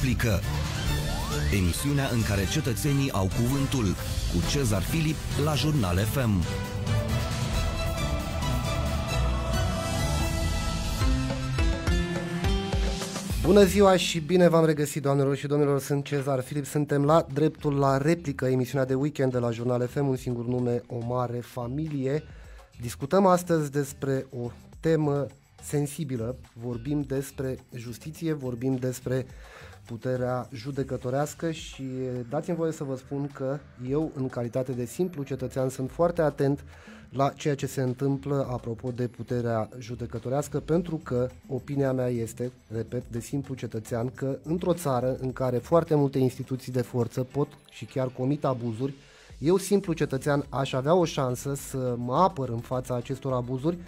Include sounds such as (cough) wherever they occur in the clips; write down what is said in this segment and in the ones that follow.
Replică Emisiunea în care cetățenii au cuvântul cu Cezar Filip la Jurnal FM. Bună ziua și bine v-am regăsit, doamnelor și domnilor, sunt Cezar Filip, suntem la Dreptul la Replică, emisiunea de weekend de la Jurnal FM, un singur nume, o mare familie. Discutăm astăzi despre o temă sensibilă, vorbim despre justiție, vorbim despre uh, puterea judecătorească și dați-mi voie să vă spun că eu, în calitate de simplu cetățean, sunt foarte atent la ceea ce se întâmplă apropo de puterea judecătorească, pentru că opinia mea este, repet, de simplu cetățean, că într-o țară în care foarte multe instituții de forță pot și chiar comit abuzuri, eu, simplu cetățean, aș avea o șansă să mă apăr în fața acestor abuzuri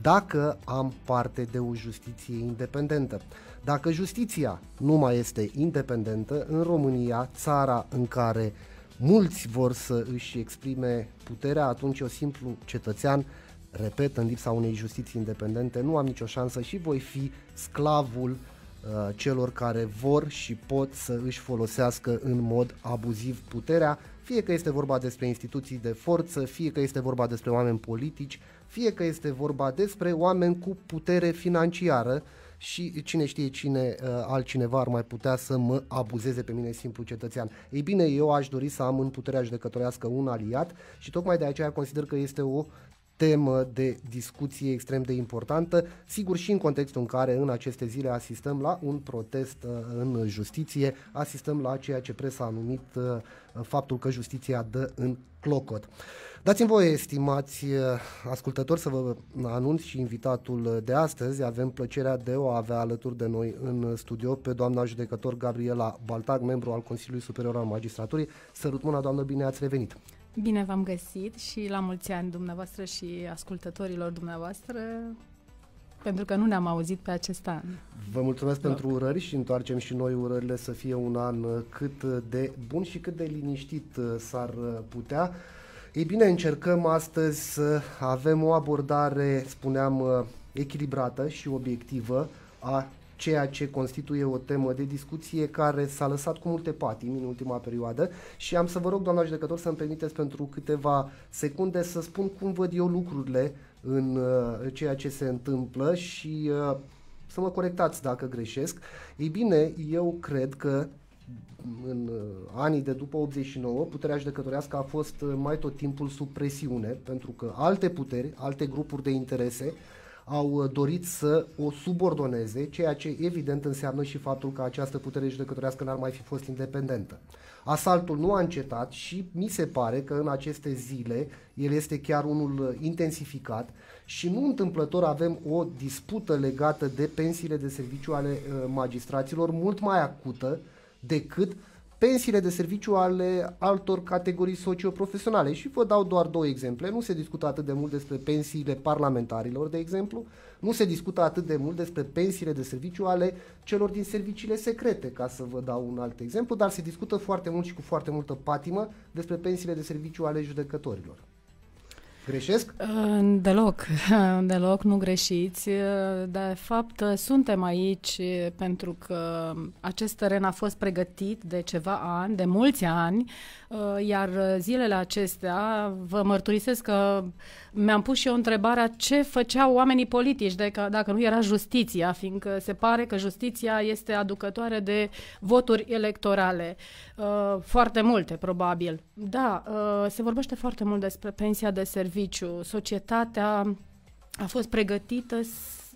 dacă am parte de o justiție independentă. Dacă justiția nu mai este independentă în România, țara în care mulți vor să își exprime puterea, atunci o simplu cetățean, repet, în lipsa unei justiții independente, nu am nicio șansă și voi fi sclavul uh, celor care vor și pot să își folosească în mod abuziv puterea, fie că este vorba despre instituții de forță, fie că este vorba despre oameni politici, fie că este vorba despre oameni cu putere financiară și cine știe cine uh, altcineva ar mai putea să mă abuzeze pe mine simplu cetățean. Ei bine, eu aș dori să am în puterea judecătorească un aliat și tocmai de aceea consider că este o temă de discuție extrem de importantă, sigur și în contextul în care în aceste zile asistăm la un protest uh, în justiție, asistăm la ceea ce presa a numit uh, faptul că justiția dă în clocot. Dați-mi voie, estimați eh, ascultători, să vă anunț și invitatul de astăzi. Avem plăcerea de o avea alături de noi în studio pe doamna judecător Gabriela Baltag, membru al Consiliului Superior al Magistraturii. Sărut mâna, doamnă, bine ați revenit! Bine v-am găsit și la mulți ani dumneavoastră și ascultătorilor dumneavoastră pentru că nu ne-am auzit pe acest an. Vă mulțumesc Loc. pentru urări și întoarcem și noi urările să fie un an cât de bun și cât de liniștit eh, s-ar eh, putea. Ei bine, încercăm astăzi să avem o abordare, spuneam, uh, echilibrată și obiectivă a ceea ce constituie o temă de discuție care s-a lăsat cu multe patimi în ultima perioadă și am să vă rog, doamna judecător, să-mi permiteți pentru câteva secunde să spun cum văd eu lucrurile în uh, ceea ce se întâmplă și uh, să mă corectați dacă greșesc. Ei bine, eu cred că în uh, anii de după 89, puterea judecătorească a fost uh, mai tot timpul sub presiune, pentru că alte puteri, alte grupuri de interese au uh, dorit să o subordoneze, ceea ce evident înseamnă și faptul că această putere judecătorească n-ar mai fi fost independentă. Asaltul nu a încetat și mi se pare că în aceste zile el este chiar unul intensificat și nu întâmplător avem o dispută legată de pensiile de serviciu ale magistraților mult mai acută, decât pensiile de serviciu ale altor categorii socioprofesionale. Și vă dau doar două exemple. Nu se discută atât de mult despre pensiile parlamentarilor, de exemplu, nu se discută atât de mult despre pensiile de serviciu ale celor din serviciile secrete, ca să vă dau un alt exemplu, dar se discută foarte mult și cu foarte multă patimă despre pensiile de serviciu ale judecătorilor. Greșesc? Deloc, (laughs) deloc nu greșiți. De fapt, suntem aici pentru că acest teren a fost pregătit de ceva ani, de mulți ani, iar zilele acestea, vă mărturisesc că mi-am pus și eu întrebarea ce făceau oamenii politici dacă dacă nu era justiția, fiindcă se pare că justiția este aducătoare de voturi electorale. Uh, foarte multe, probabil. Da, uh, se vorbește foarte mult despre pensia de serviciu. Societatea a fost pregătită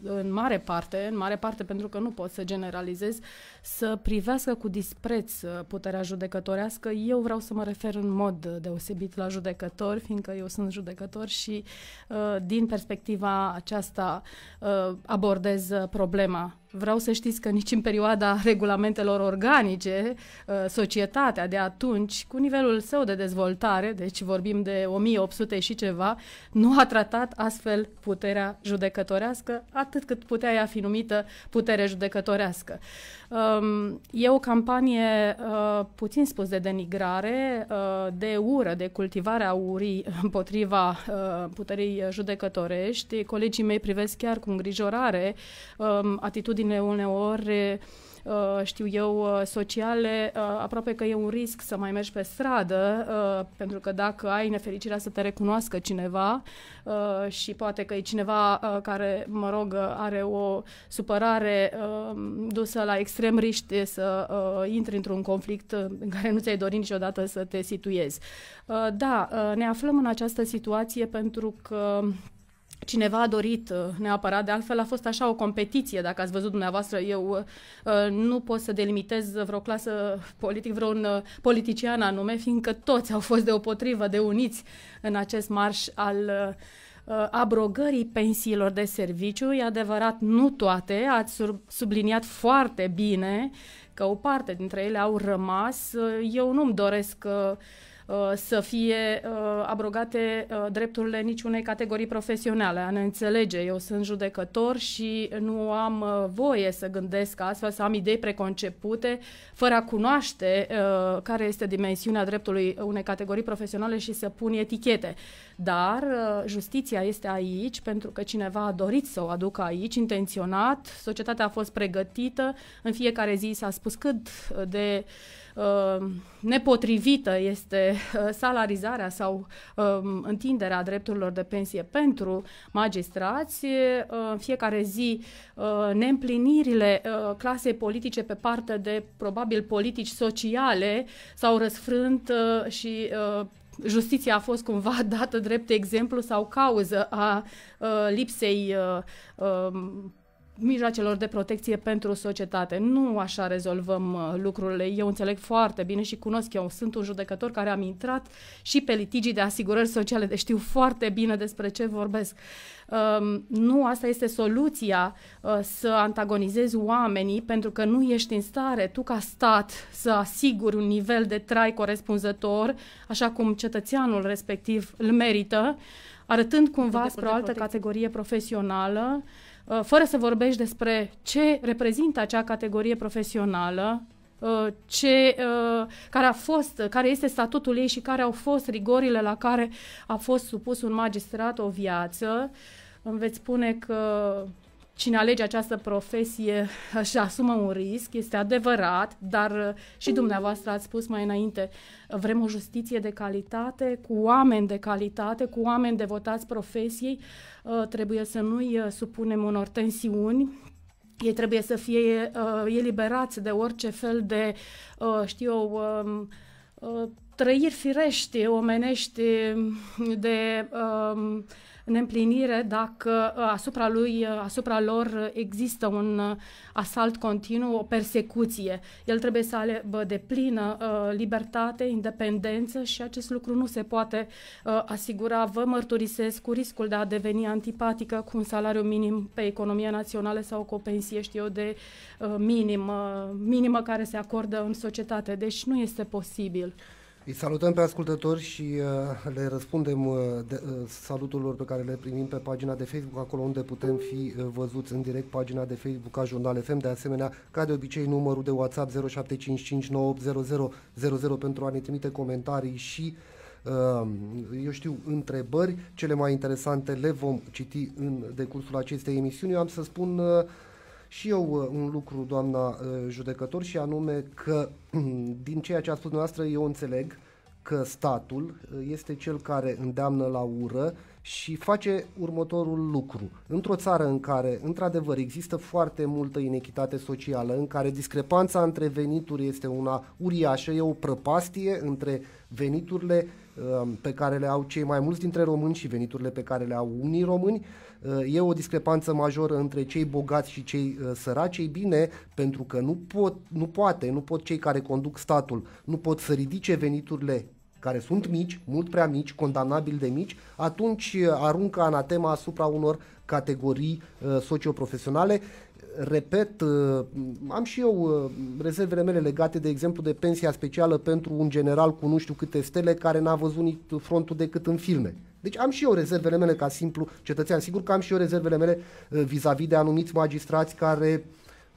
în mare parte, în mare parte pentru că nu pot să generalizez, să privească cu dispreț uh, puterea judecătorească. Eu vreau să mă refer în mod deosebit la judecători, fiindcă eu sunt judecător și uh, din perspectiva aceasta uh, abordez uh, problema Vreau să știți că nici în perioada regulamentelor organice, uh, societatea de atunci, cu nivelul său de dezvoltare, deci vorbim de 1800 și ceva, nu a tratat astfel puterea judecătorească, atât cât putea ea fi numită putere judecătorească. Um, e o campanie uh, puțin spus de denigrare, uh, de ură, de cultivare a urii împotriva puterii judecătorești. Colegii mei privesc chiar cu îngrijorare um, atitudinea incertitudine uneori uh, știu eu, uh, sociale, uh, aproape că e un risc să mai mergi pe stradă, pentru că dacă ai nefericirea să te recunoască cineva și poate că e cineva care, mă rog, are o supărare dusă la extrem riște să intri într-un conflict în care nu ți-ai dorit niciodată să te situezi. Da, ne aflăm în această situație pentru că cineva a dorit uh, neapărat, de altfel a fost așa o competiție, dacă ați văzut dumneavoastră, eu uh, uh, nu pot să delimitez vreo clasă politic, vreun politician anume, fiindcă toți au fost deopotrivă, de uniți în acest marș al abrogării pensiilor de serviciu. E adevărat, nu toate, ați subliniat foarte bine că o parte dintre ele au rămas. Eu nu-mi doresc Uh, să fie uh, abrogate uh, drepturile niciunei categorii profesionale. A ne înțelege, eu sunt judecător și nu am voie să gândesc astfel, să am idei preconcepute, fără a cunoaște care este dimensiunea dreptului unei categorii profesionale și să pun etichete dar uh, justiția este aici pentru că cineva a dorit să o aducă aici, intenționat, societatea a fost pregătită, în fiecare zi s-a spus cât de uh, nepotrivită este uh, salarizarea sau uh, întinderea drepturilor de pensie pentru magistrați, uh, fiecare zi uh, neîmplinirile clasei politice pe partea de probabil politici sociale s-au răsfrânt și justiția a fost cumva dată drept exemplu sau cauză a uh, lipsei uh, uh, mijloacelor de protecție pentru societate. Nu așa rezolvăm uh, lucrurile. Eu înțeleg foarte bine și cunosc eu. Sunt un judecător care am intrat și pe litigii de asigurări sociale, deci știu foarte bine despre ce vorbesc. Um, nu asta este soluția uh, să antagonizezi oamenii pentru că nu ești în stare tu ca stat să asiguri un nivel de trai corespunzător așa cum cetățeanul respectiv îl merită, arătând cumva spre o altă protecție. categorie profesională uh, Uh, fără să vorbești despre ce reprezintă acea categorie profesională, uh, ce, uh, care a fost, care este statutul ei și care au fost rigorile la care a fost supus un magistrat o viață, îmi veți spune că cine alege această profesie și asumă un risc, este adevărat, dar uh, și dumneavoastră ați spus mai înainte, vrem o justiție de calitate, cu oameni de calitate, cu oameni devotați profesiei, uh, trebuie să nu-i uh, supunem unor tensiuni, ei trebuie să fie eliberați de orice fel de, știu eu, um, trăiri firești, omenești, de... Uh, neîmplinire dacă uh, asupra lui, uh, asupra lor uh, există un asalt continuu, o persecuție. El trebuie să aibă de plină libertate, independență și acest lucru nu se poate asigura. Vă mărturisesc cu riscul de a deveni antipatică cu un salariu minim pe economia națională sau cu o pensie, știu eu, de minim, minimă care se acordă în societate. Deci nu este posibil. Îi salutăm pe ascultători și uh, le răspundem uh, de, uh, saluturilor pe care le primim pe pagina de Facebook, acolo unde putem fi uh, văzuți în direct pagina de Facebook a Jurnal FM. De asemenea, ca de obicei, numărul de WhatsApp 0755980000 pentru a ne trimite comentarii și uh, eu știu, întrebări. Cele mai interesante le vom citi în decursul acestei emisiuni. Eu am să spun uh, și eu uh, un lucru, doamna uh, judecător, și anume că (clears throat) din ceea ce a spus dumneavoastră, eu înțeleg că statul uh, este cel care îndeamnă la ură și face următorul lucru. Într-o țară în care, într-adevăr, există foarte multă inechitate socială, în care discrepanța între venituri este una uriașă, e o prăpastie între veniturile pe care le au cei mai mulți dintre români și veniturile pe care le au unii români, E o discrepanță majoră între cei bogați și cei uh, săraci, ei bine, pentru că nu, pot, nu poate, nu pot cei care conduc statul, nu pot să ridice veniturile care sunt mici, mult prea mici, condamnabil de mici, atunci uh, aruncă anatema asupra unor categorii uh, socioprofesionale. Repet, uh, am și eu uh, rezervele mele legate, de exemplu, de pensia specială pentru un general cu nu știu câte stele care n-a văzut nici frontul decât în filme. Uh, deci am și eu rezervele mele ca simplu cetățean. Sigur că am și eu rezervele mele uh, vis-a-vis de anumiți magistrați care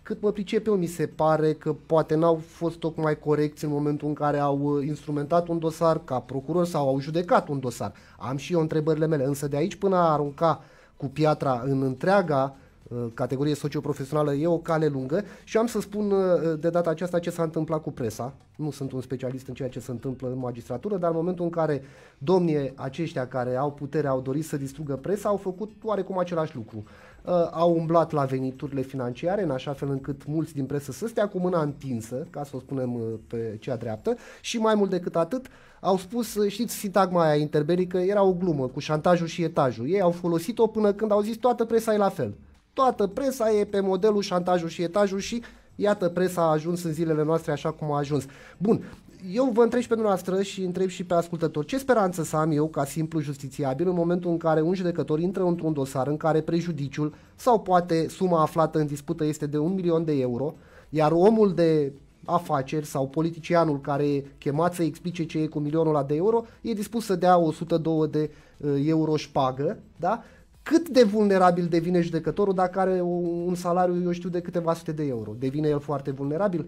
cât mă pricep eu, mi se pare că poate n-au fost tocmai corecți în momentul în care au uh, instrumentat un dosar ca procuror sau au judecat un dosar. Am și eu întrebările mele, însă de aici până a arunca cu piatra în întreaga Uh, categorie socioprofesională e o cale lungă și am să spun uh, de data aceasta ce s-a întâmplat cu presa. Nu sunt un specialist în ceea ce se întâmplă în magistratură, dar în momentul în care domnii aceștia care au putere au dorit să distrugă presa, au făcut oarecum același lucru. Uh, au umblat la veniturile financiare în așa fel încât mulți din presă să stea cu mâna întinsă, ca să o spunem pe cea dreaptă, și mai mult decât atât, au spus, știți, sintagma aia interbelică era o glumă cu șantajul și etajul. Ei au folosit-o până când au zis toată presa e la fel toată presa e pe modelul șantajul și etajul și iată presa a ajuns în zilele noastre așa cum a ajuns. Bun, eu vă întreb și pe dumneavoastră și întreb și pe ascultător. ce speranță să am eu ca simplu justițiabil în momentul în care un judecător intră într-un dosar în care prejudiciul sau poate suma aflată în dispută este de un milion de euro, iar omul de afaceri sau politicianul care e chemat să explice ce e cu milionul ăla de euro, e dispus să dea 102 de uh, euro șpagă, da? cât de vulnerabil devine judecătorul dacă are un salariu, eu știu, de câteva sute de euro? Devine el foarte vulnerabil?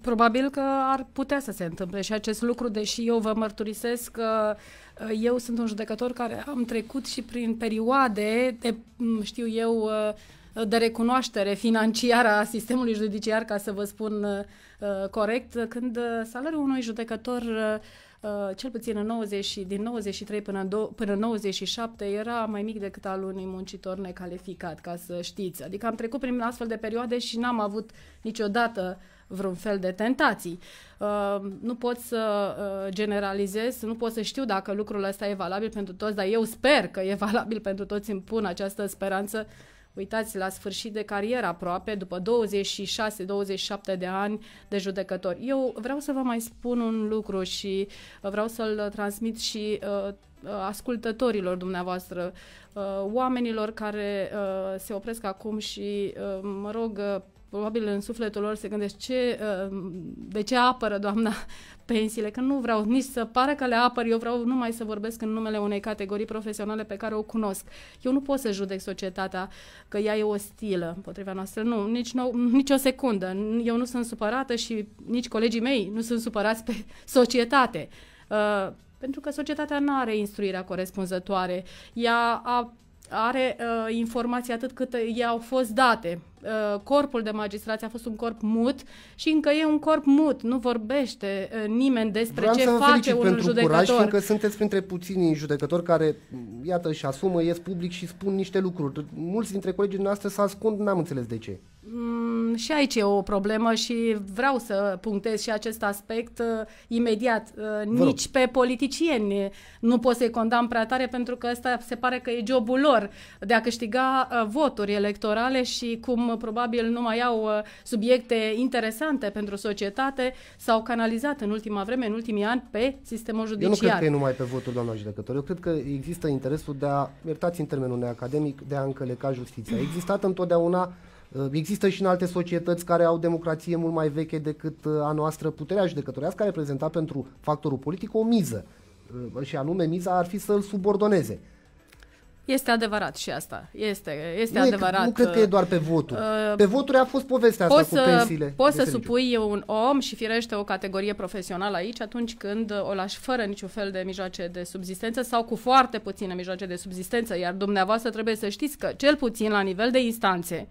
Probabil că ar putea să se întâmple și acest lucru, deși eu vă mărturisesc că uh, eu sunt un judecător care am trecut și prin perioade de, mm, știu eu, uh, de recunoaștere financiară a sistemului judiciar, ca să vă spun uh, corect, când salariul unui judecător Uh, cel puțin în 90, din 93 până, do, până 97 era mai mic decât al unui muncitor necalificat, ca să știți. Adică am trecut prin astfel de perioade și n-am avut niciodată vreun fel de tentații. Uh, nu pot să uh, generalizez, nu pot să știu dacă lucrul ăsta e valabil pentru toți, dar eu sper că e valabil pentru toți, îmi pun această speranță uh, uitați, la sfârșit de carieră aproape, după 26-27 de ani de judecător. Eu vreau să vă mai spun un lucru și uh, vreau să-l transmit și uh, uh ascultătorilor dumneavoastră, uh, oamenilor care se opresc acum și, mă rog, probabil în sufletul lor se gândesc ce, uh, de ce apără doamna (laughs) pensiile, că nu vreau nici să pară că le apăr, eu vreau numai să vorbesc în numele unei categorii profesionale pe care o cunosc. Eu nu pot să judec societatea că ea e ostilă împotriva noastră, nu, nici, nou, nici o secundă. Eu nu sunt supărată și nici colegii mei nu sunt supărați pe (laughs) societate. Uh, pentru că societatea nu are instruirea corespunzătoare. Ea a, are uh, informații atât cât i-au fost date Uh, corpul de magistrați a fost un corp mut și încă e un corp mut, nu vorbește uh, nimeni despre Vreau ce face un pentru judecător. Curaj, fiindcă sunteți printre puținii judecători care, iată, și asumă, ies public și spun niște lucruri. Mulți dintre colegii noastre se ascund, n-am înțeles de ce. Mm, și aici e o problemă și vreau să punctez și acest aspect uh, imediat. Uh, nici pe politicieni nu pot să-i condamn prea tare pentru că ăsta se pare că e jobul lor de a câștiga uh, voturi electorale și cum probabil nu mai au uh, subiecte interesante pentru societate, s-au canalizat în ultima vreme, în ultimii ani, pe sistemul judiciar. Eu nu cred că e numai pe votul doamna judecător. Eu cred că există interesul de a, iertați în termenul neacademic, de a încăleca justiția. A existat întotdeauna uh, Există și în alte societăți care au democrație mult mai veche decât uh, a noastră puterea judecătorească, care reprezenta pentru factorul politic o miză și anume miza ar fi să îl subordoneze. Este adevărat și asta. Este, este nu adevărat. nu cred că e doar pe voturi. Uh, pe voturi a fost povestea asta poți cu pensiile. Poți să supui supui un om și firește o categorie profesională aici atunci când o lași fără niciun fel de mijloace de subsistență sau cu foarte puține mijloace de subsistență. Iar dumneavoastră trebuie să știți că, cel puțin la nivel de instanțe,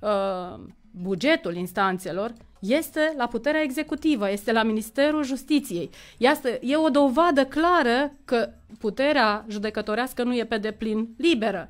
uh, bugetul instanțelor este la puterea executivă, este la Ministerul Justiției. Este, e o dovadă clară că puterea judecătorească nu e pe deplin liberă.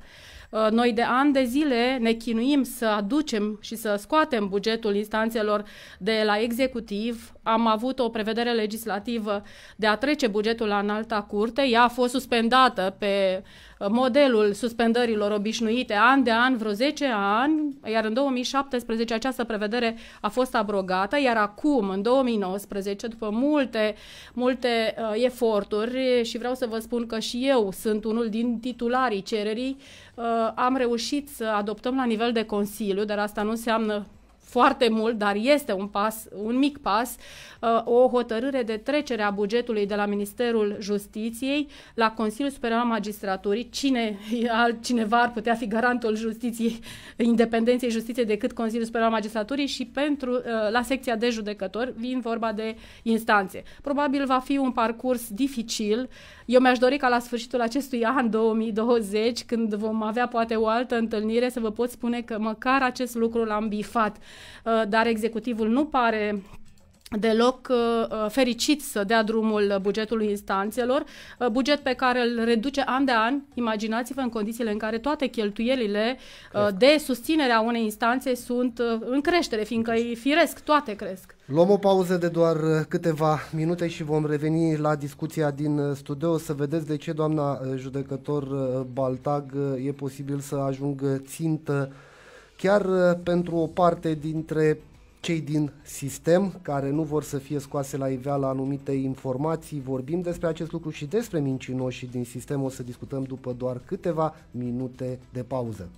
Uh, noi de ani de zile ne chinuim să aducem și să scoatem bugetul instanțelor de la executiv. Am avut o prevedere legislativă de a trece bugetul la înalta curte. Ea a fost suspendată pe modelul suspendărilor obișnuite an de an, vreo 10 ani, iar în 2017 această prevedere a fost abrogată, iar acum, în 2019, după multe, multe uh, eforturi și vreau să vă spun că și eu sunt unul din titularii cererii, uh, am reușit să adoptăm la nivel de Consiliu, dar asta nu înseamnă foarte mult, dar este un pas, un mic pas, uh, o hotărâre de trecere a bugetului de la Ministerul Justiției la Consiliul Superior al Magistraturii. Cine, altcineva ar putea fi garantul justiției, independenței justiției decât Consiliul Superior al Magistraturii și pentru, uh, la secția de judecători vin vorba de instanțe. Probabil va fi un parcurs dificil. Eu mi-aș dori ca la sfârșitul acestui an 2020, când vom avea poate o altă întâlnire, să vă pot spune că măcar acest lucru l-am bifat Uh, dar executivul nu pare deloc uh, uh, fericit să dea drumul bugetului instanțelor, uh, buget pe care îl reduce an de an. Imaginați-vă în condițiile în care toate cheltuielile uh, de susținere a unei instanțe sunt uh, în creștere, fiindcă îi firesc, toate cresc. Luăm o pauză de doar câteva minute și vom reveni la discuția din studio să vedeți de ce doamna judecător Baltag e posibil să ajungă țintă chiar uh, pentru o parte dintre cei din sistem care nu vor să fie scoase la iveală anumite informații. Vorbim despre acest lucru și despre mincinoșii din sistem. O să discutăm după doar câteva minute de pauză.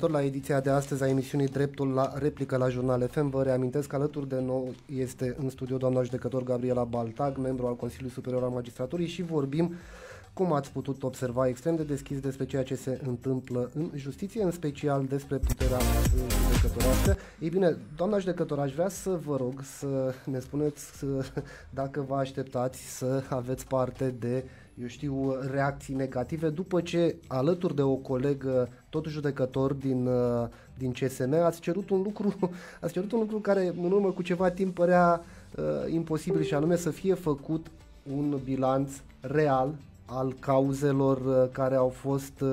răspunzător la ediția de astăzi a emisiunii Dreptul la replică la Jurnal FM. Vă reamintesc, că alături de nou este în studio doamna judecător Gabriela Baltag, membru al Consiliului Superior al Magistraturii și vorbim, cum ați putut observa, extrem de deschis despre ceea ce se întâmplă în justiție, în special despre puterea judecătorească. Ei bine, doamna judecător, aș vrea să vă rog să ne spuneți dacă vă așteptați să aveți parte de uh, eu știu, uh, reacții negative după ce alături de o colegă, tot judecător din, uh, din CSM, ați cerut un lucru, (laughs) ați cerut un lucru care în urmă cu ceva timp părea uh, imposibil și anume să fie făcut un bilanț real al cauzelor uh, care au fost uh,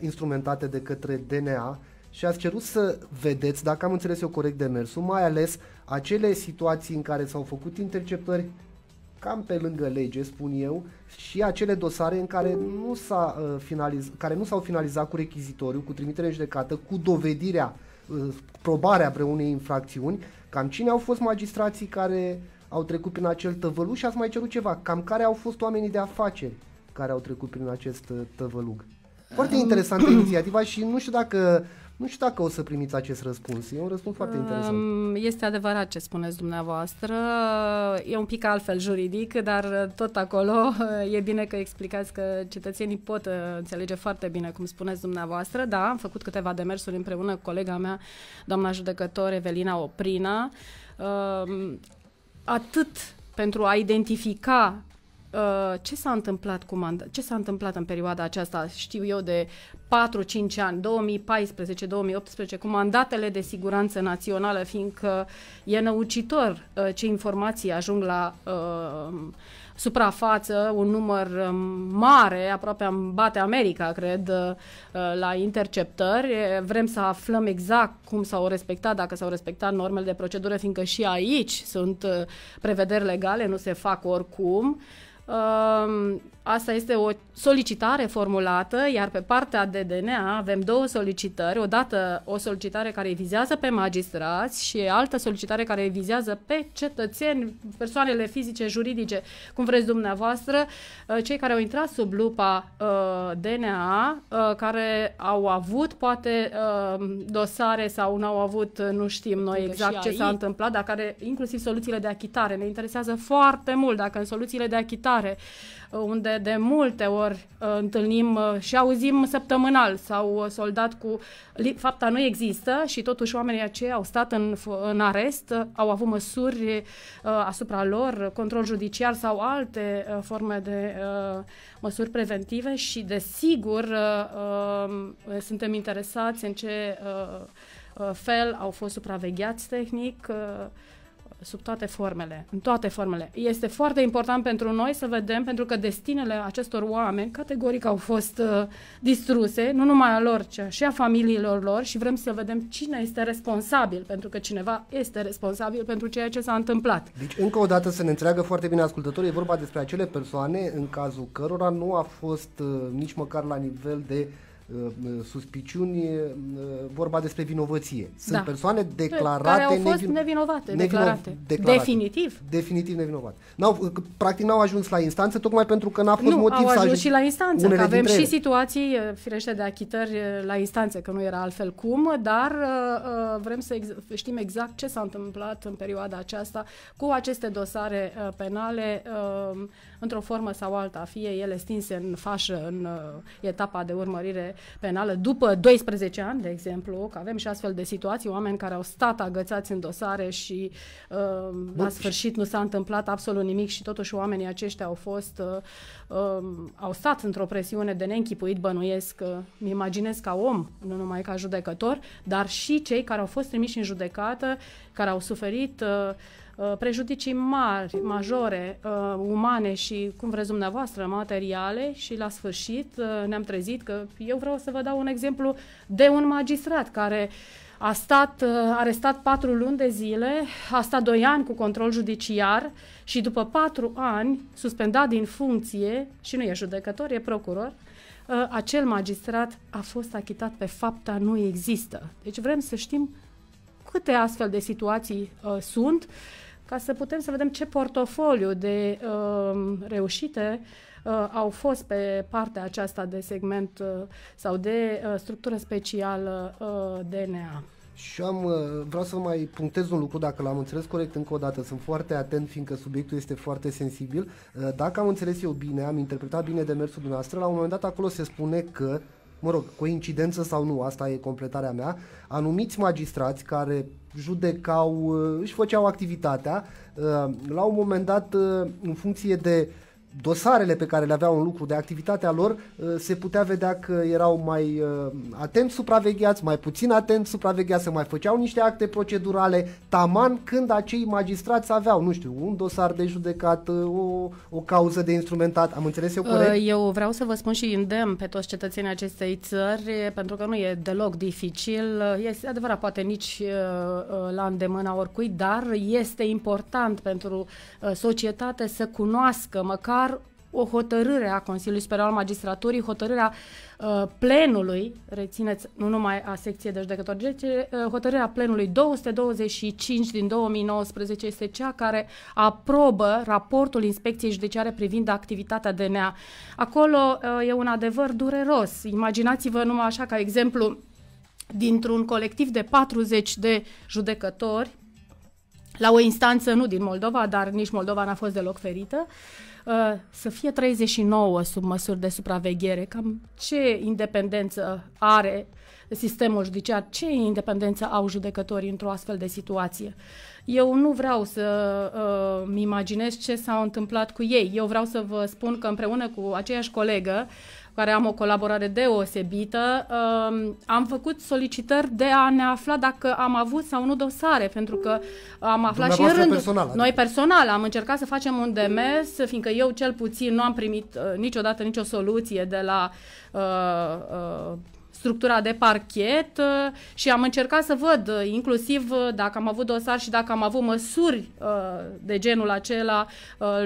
instrumentate de către DNA și ați cerut să vedeți, dacă am înțeles eu corect demersul, mai ales acele situații în care s-au făcut interceptări cam pe lângă lege, spun eu, și acele dosare în care nu, s-a, uh, finaliz- care nu s-au finalizat cu rechizitoriu, cu trimitere în judecată, cu dovedirea, uh, probarea vreunei infracțiuni, cam cine au fost magistrații care au trecut prin acel tăvălug și ați mai cerut ceva, cam care au fost oamenii de afaceri care au trecut prin acest uh, tăvălug. Foarte interesantă inițiativa și nu știu dacă uh, nu știu dacă o să primiți acest răspuns. E un răspuns foarte um, interesant. Este adevărat ce spuneți dumneavoastră. E un pic altfel juridic, dar tot acolo (laughs) e bine că explicați că cetățenii pot uh, înțelege foarte bine cum spuneți dumneavoastră. Da, am făcut câteva demersuri împreună cu colega mea, doamna judecător Evelina Oprina. Um, atât pentru a identifica Uh, ce s-a întâmplat cu manda- ce s-a întâmplat în perioada aceasta, știu eu, de 4-5 ani, 2014-2018, cu mandatele de siguranță națională, fiindcă e năucitor uh, ce informații ajung la uh, suprafață, un număr um, mare, aproape am bate America, cred, uh, la interceptări. Vrem să aflăm exact cum s-au respectat, dacă s-au respectat normele de procedură, fiindcă și aici sunt uh, prevederi legale, nu se fac oricum. Uh, Um, Asta este o solicitare formulată, iar pe partea de DNA avem două solicitări. O dată o solicitare care vizează pe magistrați și altă solicitare care vizează pe cetățeni, persoanele fizice, juridice, cum vreți dumneavoastră, uh, cei care au intrat sub lupa uh, DNA, uh, care au avut poate dosare sau nu au avut, nu știm noi Încă exact ce s-a întâmplat, dar care inclusiv soluțiile de achitare ne interesează foarte mult dacă în soluțiile de achitare unde de multe ori uh, întâlnim uh, și auzim săptămânal sau uh, soldat cu fapta nu există și totuși oamenii aceia au stat în, în arest, au avut măsuri asupra lor, control judiciar sau alte forme de măsuri preventive și desigur suntem interesați în ce fel au fost supravegheați tehnic, sub toate formele, în toate formele. Este foarte important pentru noi să vedem, pentru că destinele acestor oameni categoric au fost uh, distruse, nu numai a lor, ci și a familiilor lor și vrem să vedem cine este responsabil, pentru că cineva este responsabil pentru ceea ce s-a întâmplat. Deci, încă o dată să ne înțeleagă foarte bine ascultătorii, e vorba despre acele persoane în cazul cărora nu a fost uh, nici măcar la nivel de uh, Uh, uh, suspiciuni, uh, vorba despre vinovăție. Da. Sunt da. persoane declarate care au fost nevin... nevinovate, declarate. Nevino... declarate. Definitiv. Definitiv nevinovate. N-au, practic n-au ajuns la instanță tocmai pentru că n-a fost nu, motiv au ajuns să ajung... și la instanță, că avem și situații firește de achitări la instanță, că nu era altfel cum, dar vrem să ex- știm exact ce s-a întâmplat în perioada aceasta cu aceste dosare penale într-o formă sau alta, fie ele stinse în fașă în uh, etapa de urmărire penală după 12 ani, de exemplu, că avem și astfel de situații, oameni care au stat agățați în dosare și uh, la sfârșit nu s-a întâmplat absolut nimic și totuși oamenii aceștia au fost, uh, uh, au stat într-o presiune de neînchipuit, bănuiesc, uh, imaginez ca om, nu numai ca judecător, dar și cei care au fost trimiși în judecată, care au suferit uh, Uh, prejudicii mari, majore, uh, umane și, cum vreți dumneavoastră, materiale și la sfârșit uh, ne-am trezit că eu vreau să vă dau un exemplu de un magistrat care a stat a arestat patru luni de zile, a stat doi ani cu control judiciar și după patru ani suspendat din funcție și nu e judecător, e procuror, acel magistrat a fost achitat pe fapta nu există. Deci vrem să știm câte astfel de situații uh, sunt, ca să putem să vedem ce portofoliu de uh, reușite uh, au fost pe partea aceasta de segment uh, sau de uh, structură specială uh, DNA. Și am, uh, vreau să mai punctez un lucru, dacă l-am înțeles corect încă o dată, sunt foarte atent fiindcă subiectul este foarte sensibil. Uh, dacă am înțeles eu bine, am interpretat bine demersul dumneavoastră, la un moment dat acolo se spune că mă rog, coincidență sau nu, asta e completarea mea, anumiți magistrați care judecau, uh, își făceau activitatea, uh, la un moment dat, uh, în funcție de dosarele pe care le aveau în lucru de activitatea lor, uh, se putea vedea că erau mai uh, atenți supravegheați, mai puțin atenți supravegheați, se mai făceau niște acte procedurale, taman când acei magistrați aveau, nu știu, un dosar de judecat, uh, o, o cauză de instrumentat, am înțeles eu corect? Eu vreau să vă spun și îndemn pe toți cetățenii acestei țări, pentru că nu e deloc dificil, este adevărat, poate nici la îndemâna oricui, dar este important pentru societate să cunoască măcar doar o hotărâre a Consiliului Superior al Magistraturii, hotărârea uh, plenului, rețineți, nu numai a secției de judecători, uh, hotărârea plenului 225 din 2019 este cea care aprobă raportul Inspecției Judiciare privind activitatea DNA. Acolo uh, e un adevăr dureros. Imaginați-vă numai așa ca exemplu dintr-un colectiv de 40 de judecători, la o instanță, nu din Moldova, dar nici Moldova n-a fost deloc ferită, uh, să fie 39 sub măsuri de supraveghere. Cam ce independență are sistemul judiciar, ce independență au judecătorii într-o astfel de situație. Eu nu vreau să uh, imaginez ce s-a întâmplat cu ei. Eu vreau să vă spun că împreună cu aceeași colegă care am o colaborare deosebită, um, am făcut solicitări de a ne afla dacă am avut sau nu dosare, pentru că am aflat și în rândul... Personal, adică. Noi personal am încercat să facem un demers, fiindcă eu cel puțin nu am primit uh, niciodată nicio soluție de la... Uh, uh, structura de parchet uh, și am încercat să văd uh, inclusiv dacă am avut dosar și dacă am avut măsuri de genul acela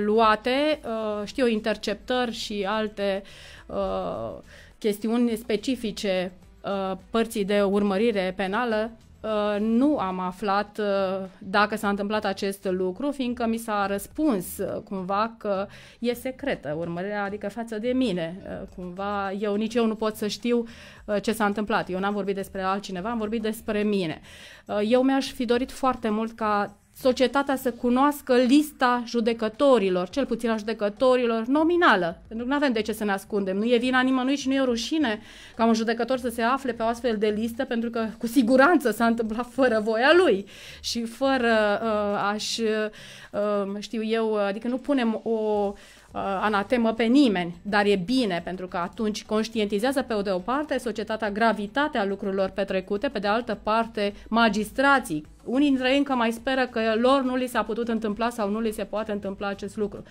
luate, știu, interceptări și alte Uh, chestiuni specifice uh, părții de urmărire penală, uh, nu am aflat uh, dacă s-a întâmplat acest lucru, fiindcă mi s-a răspuns uh, cumva că e secretă urmărirea, adică față de mine. Uh, cumva eu nici eu nu pot să știu uh, ce s-a întâmplat. Eu n-am vorbit despre altcineva, am vorbit despre mine. Uh, eu mi-aș fi dorit foarte mult ca societatea să cunoască lista judecătorilor, cel puțin a judecătorilor nominală. Pentru că nu avem de ce să ne ascundem. Nu e vina nimănui și nu e o rușine ca un judecător să se afle pe o astfel de listă, pentru că cu siguranță s-a întâmplat fără voia lui și fără uh, aș, uh, știu eu, adică nu punem o uh, Uh, anatemă pe nimeni, dar e bine pentru că atunci conștientizează pe o de o parte societatea gravitatea lucrurilor petrecute, pe de altă parte magistrații. Unii dintre ei încă mai speră că lor nu li s-a putut întâmpla sau nu li se poate întâmpla acest lucru.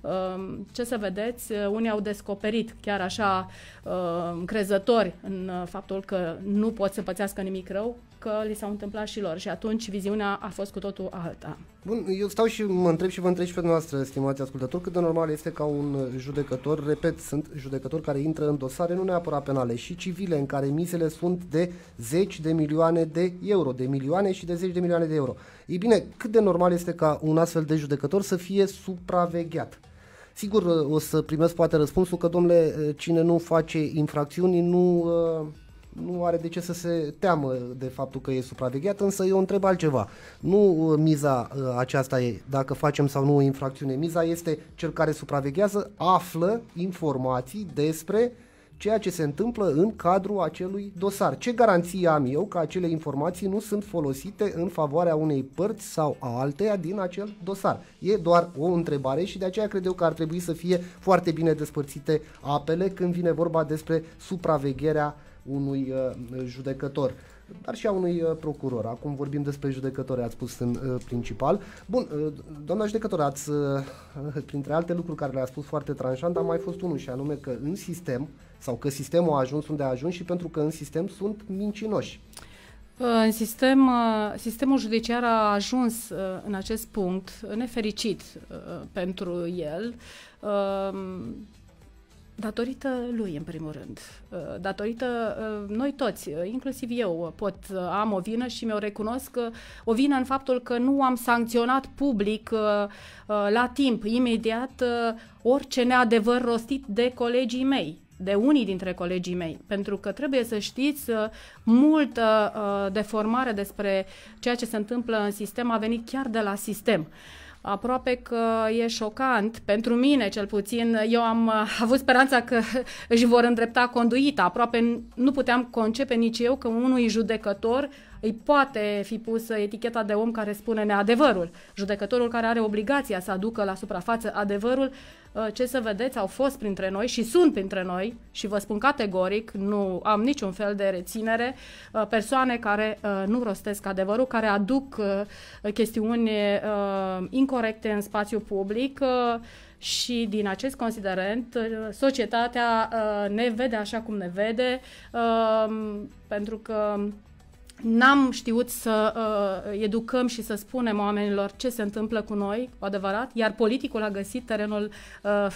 Um, ce să vedeți, uh, unii au descoperit chiar așa uh, crezători în faptul că nu pot să pățească nimic rău, că li s-au întâmplat și lor și atunci viziunea a fost cu totul alta. Bun, eu stau și mă întreb și vă întreb și pe noastră, stimați ascultători, cât de normal este ca un judecător, repet, sunt judecători care intră în dosare nu neapărat penale și civile, în care misele sunt de zeci de milioane de euro, de milioane și de zeci de milioane de euro. Ei bine, cât de normal este ca un astfel de judecător să fie supravegheat? Sigur, o să primesc poate răspunsul că, domnule, cine nu face infracțiuni nu uh, nu are de ce să se teamă de faptul că e supravegheat, însă eu întreb altceva. Nu uh, miza uh, aceasta e dacă facem sau nu o infracțiune. Miza este cel care supraveghează, află informații despre ceea ce se întâmplă în cadrul acelui dosar. Ce garanție am eu că acele informații nu sunt folosite în favoarea unei părți sau a alteia din acel dosar? E doar o întrebare și de aceea cred eu că ar trebui să fie foarte bine despărțite apele când vine vorba despre supravegherea uh, unui uh, judecător dar și a unui uh, procuror. Acum vorbim despre judecători, ați spus în uh, principal. Bun, doamna judecător, ați, (laughs) printre alte lucruri care le-a spus foarte tranșant, a mai fost unul și anume că în sistem, sau că sistemul a ajuns unde a ajuns și pentru că în sistem sunt mincinoși. În sistem, sistemul judiciar a ajuns în acest punct nefericit pentru el Datorită lui, în primul rând. Uh, datorită uh, noi toți, uh, inclusiv eu, pot am o vină și mi-o recunosc o vină în faptul că nu am sancționat public la timp, imediat, orice neadevăr rostit de colegii mei de unii dintre colegii mei, pentru că trebuie să știți multă deformare despre ceea ce se întâmplă în sistem a venit chiar de la sistem aproape că e șocant, pentru mine cel puțin, eu am uh, (laughs) avut speranța că (laughs) își vor îndrepta conduita, aproape nu puteam concepe nici eu că unui judecător îi poate fi pusă eticheta de om care spune neadevărul. Judecătorul care are obligația să aducă la suprafață adevărul, uh, ce să vedeți, au fost printre noi și sunt printre noi și vă spun categoric, nu am niciun fel de reținere, uh, persoane care uh, nu rostesc adevărul, care aduc chestiuni incorrecte în spațiu public și din acest considerent societatea ne vede așa cum ne vede pentru că n-am știut să uh, educăm și să spunem oamenilor ce se întâmplă cu noi, cu adevărat, iar politicul a găsit terenul, uh,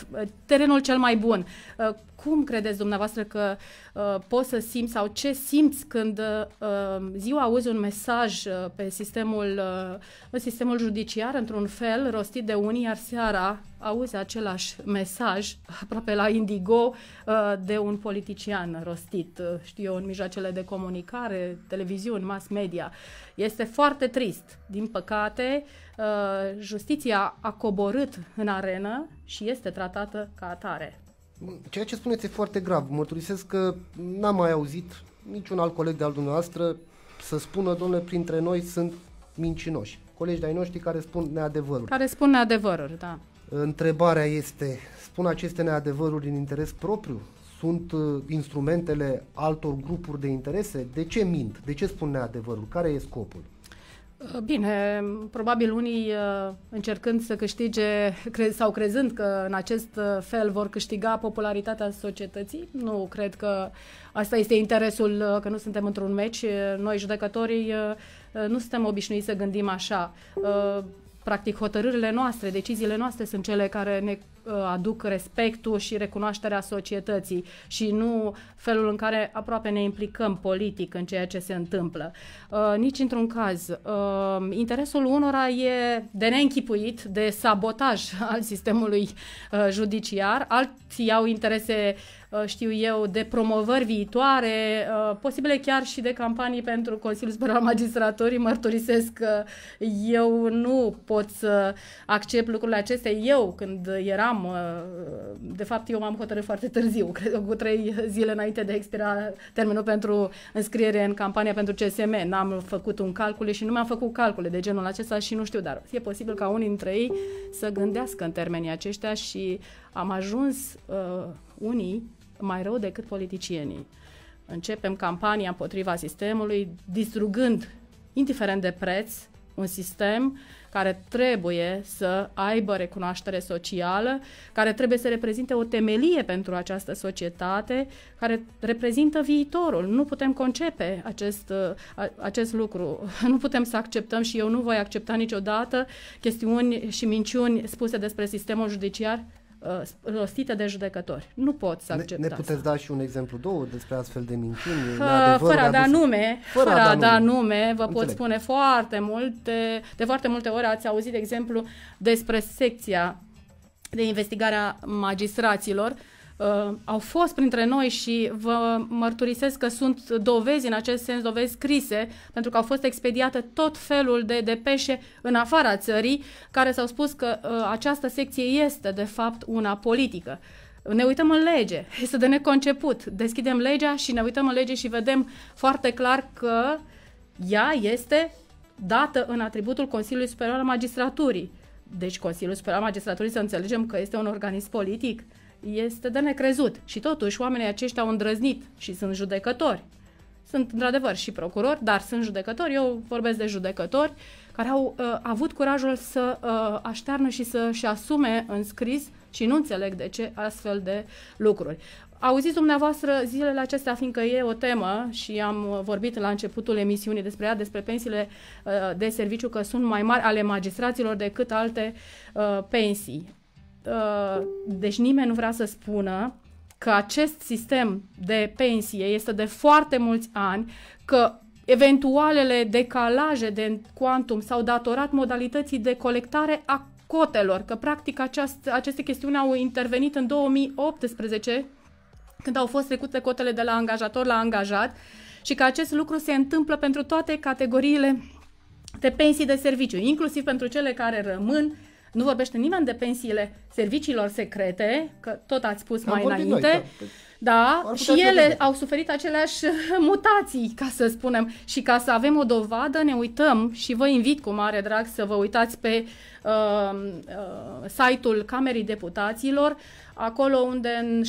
terenul cel mai bun. Uh, cum credeți dumneavoastră că uh, poți să simți sau ce simți când uh, um, ziua auzi un mesaj uh, pe sistemul, uh, în sistemul judiciar, într-un fel, rostit de unii, iar seara auzi același mesaj, (laughs) aproape la indigo, uh, de un politician rostit, uh, știu eu, în mijloacele de comunicare, televiziuni, mass media. Este foarte trist. Din păcate, uh, justiția a coborât în arenă și este tratată ca atare. Ceea ce spuneți e foarte grav. Mărturisesc că n-am mai auzit niciun alt coleg de-al dumneavoastră să spună, domnule, printre noi sunt mincinoși. Colegi de-ai noștri care spun neadevăruri. Care spun neadevăruri, da. Întrebarea este, spun aceste neadevăruri în interes propriu? Sunt uh, instrumentele altor grupuri de interese? De ce mint? De ce spun neadevărul? Care e scopul? Uh, bine, probabil unii uh, încercând să câștige cre- sau crezând că în acest uh, fel vor câștiga popularitatea societății. Nu cred că asta este interesul, că nu suntem într-un meci. Noi, judecătorii, nu suntem obișnuiți să gândim așa. Practic, hotărârile noastre, deciziile noastre sunt cele care ne uh, aduc respectul și recunoașterea societății și nu felul în care aproape ne implicăm politic în ceea ce se întâmplă. Uh, nici într-un caz. Uh, interesul unora e de neînchipuit, de sabotaj (laughs) al sistemului judiciar, alții au interese Uh, știu eu, de promovări viitoare, uh, posibile chiar și de campanii pentru Consiliul Superior al Magistraturii, mărturisesc că eu nu pot să accept lucrurile acestea. Eu, când eram, uh, de fapt eu m-am hotărât foarte târziu, (laughs) cred cu trei zile înainte de expira termenul pentru înscriere în campania pentru CSM. N-am făcut un calcul și nu mi-am făcut calcule de genul acesta și nu știu, dar e posibil ca unii dintre ei să gândească în termenii aceștia și am ajuns uh, unii mai rău decât politicienii. Începem campania împotriva sistemului, distrugând, indiferent de preț, un sistem care trebuie să aibă recunoaștere socială, care trebuie să reprezinte o temelie pentru această societate, care reprezintă viitorul. Nu putem concepe acest, uh, acest lucru. (laughs) Nu putem să acceptăm și eu nu voi accepta niciodată chestiuni și minciuni spuse despre sistemul judiciar Uh, rostită de judecători. Nu pot să accept Ne, ne puteți asta. da și un exemplu, două, despre astfel de minciuni? Uh, fără a da nume, fără, fără a da nume, nume vă Înțeleg. pot spune foarte multe, de foarte multe ori ați auzit, de exemplu, despre secția de investigare a magistraților, uh, uh, au fost printre noi și vă mărturisesc că sunt dovezi în acest sens, dovezi scrise, pentru că au fost expediate tot felul de depeșe în afara țării, care s-au spus că uh, această secție este de fapt una politică. Ne uităm în lege, (laughs) este de neconceput. Deschidem legea și ne uităm în lege și vedem foarte clar că ea este dată în atributul Consiliului Superior al Magistraturii. Deci Consiliul Superior al Magistraturii să înțelegem că este un organism politic. Uh, este de necrezut. Și totuși oamenii aceștia au îndrăznit și sunt judecători. Sunt într-adevăr și procurori, dar sunt judecători. Eu vorbesc de judecători care au uh, avut curajul să uh, aștearnă și să-și asume în scris și nu înțeleg de ce astfel de lucruri. Auziți dumneavoastră zilele acestea, fiindcă e o temă și am vorbit la începutul emisiunii despre ea, despre pensiile uh, de serviciu, că sunt mai mari ale magistraților decât alte uh, pensii. Uh, deci nimeni nu vrea să spună că acest sistem de pensie este de foarte mulți ani, că eventualele decalaje de quantum s-au datorat modalității de colectare a cotelor, că practic aceast, aceste chestiuni au intervenit în 2018 când au fost trecute cotele de la angajator la angajat și că acest lucru se întâmplă pentru toate categoriile de pensii de serviciu, inclusiv pentru cele care rămân uh, nu vorbește nimeni de pensiile serviciilor secrete, că tot ați spus Am mai înainte. Noi, da da, și ele au suferit aceleași (laughs) mutații, ca să spunem. Și ca să avem o dovadă, ne uităm și vă invit cu mare drag să vă uitați pe uh, uh, site-ul Camerei Deputaților, acolo unde în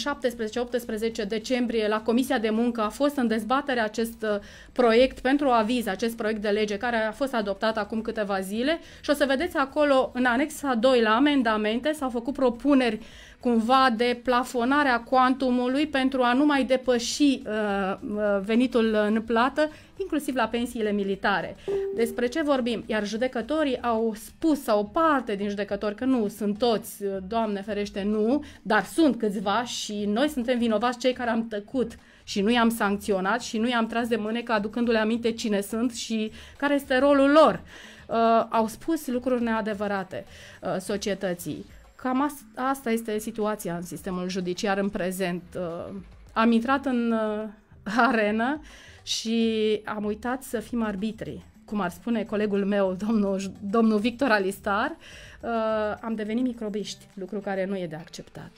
17-18 decembrie la Comisia de Muncă a fost în dezbatere acest uh, proiect pentru aviz, acest proiect de lege care a fost adoptat acum câteva zile și o să vedeți acolo în anexa 2 la amendamente s-au făcut propuneri cumva de plafonarea cuantumului pentru a nu mai depăși uh, uh, venitul în plată, inclusiv la pensiile militare. Despre ce vorbim? Iar judecătorii au spus, sau o parte din judecători, că nu sunt toți, uh, Doamne ferește, nu, dar sunt câțiva și noi suntem vinovați cei care am tăcut și nu i-am sancționat și nu i-am tras de mânecă aducându-le aminte cine sunt și care este rolul lor. Uh, au spus lucruri neadevărate uh, societății. Cam asta este situația în sistemul judiciar în prezent. Uh, am intrat în uh, arenă și am uitat să fim arbitri. Cum ar spune colegul meu, domnul, domnul Victor Alistar, uh, am devenit microbiști, lucru care nu e de acceptat.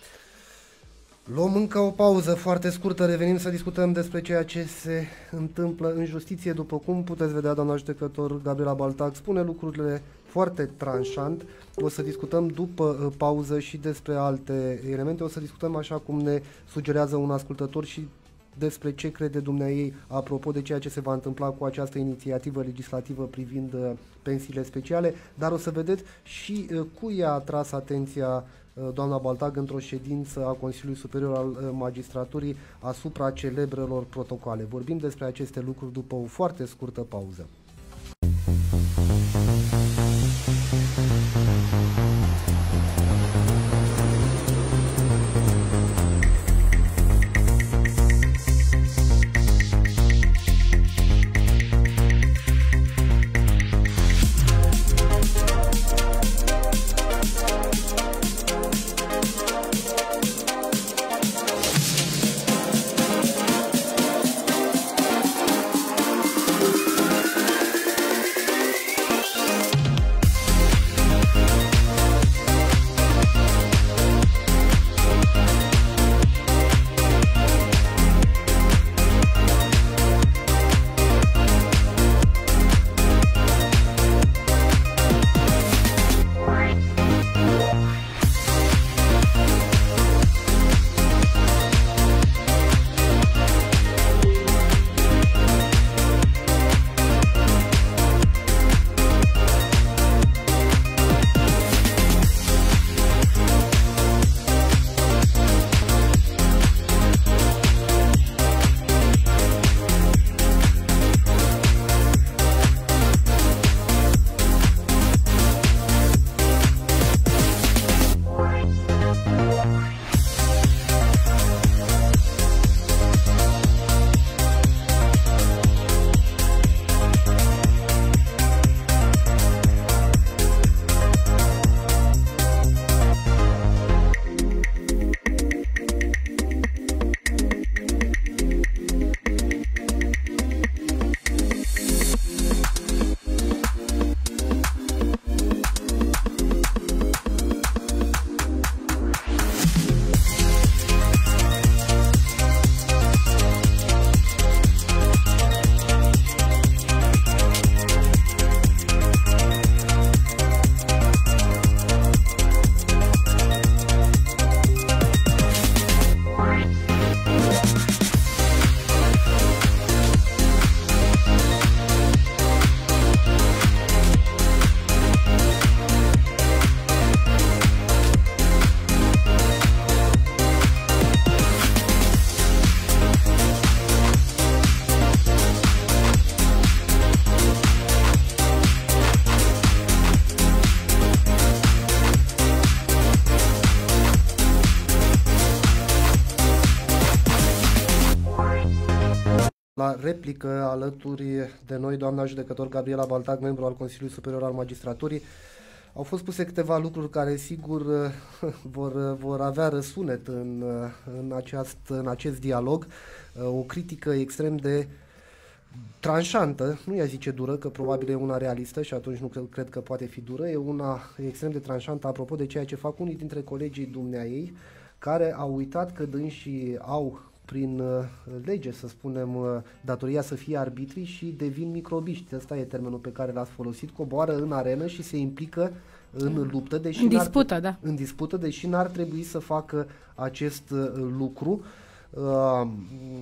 Luăm încă o pauză foarte scurtă, revenim să discutăm despre ceea ce se întâmplă în justiție. După cum puteți vedea, doamna judecător Gabriela Baltac spune lucrurile foarte tranșant. O să discutăm după uh, pauză și despre alte elemente. O să discutăm așa cum ne sugerează un ascultător și despre ce crede ei apropo de ceea ce se va întâmpla cu această inițiativă legislativă privind uh, pensiile speciale, dar o să vedeți și uh, cui a atras atenția Eh, doamna Baltag într-o ședință a Consiliului Superior al eh, Magistraturii asupra celebrelor protocoale. Vorbim despre aceste lucruri după o foarte scurtă pauză. La replică, alături de noi, doamna judecător Gabriela Baltac, membru al Consiliului Superior al Magistraturii, au fost puse câteva lucruri care sigur (laughs) vor, vor avea răsunet în, în, aceast, în acest dialog. O critică extrem de tranșantă, nu i i-a zice dură, că probabil e una realistă și atunci nu cred, cred că poate fi dură, e una extrem de tranșantă apropo de ceea ce fac unii dintre colegii ei, care au uitat că dânsii au prin uh, lege, să spunem, uh, datoria să fie arbitri și devin microbiști. Asta e termenul pe care l-ați folosit. Coboară în arenă și se implică în da. luptă, deși în dispută, da. în dispută, deși n-ar trebui să facă acest uh, lucru. Uh,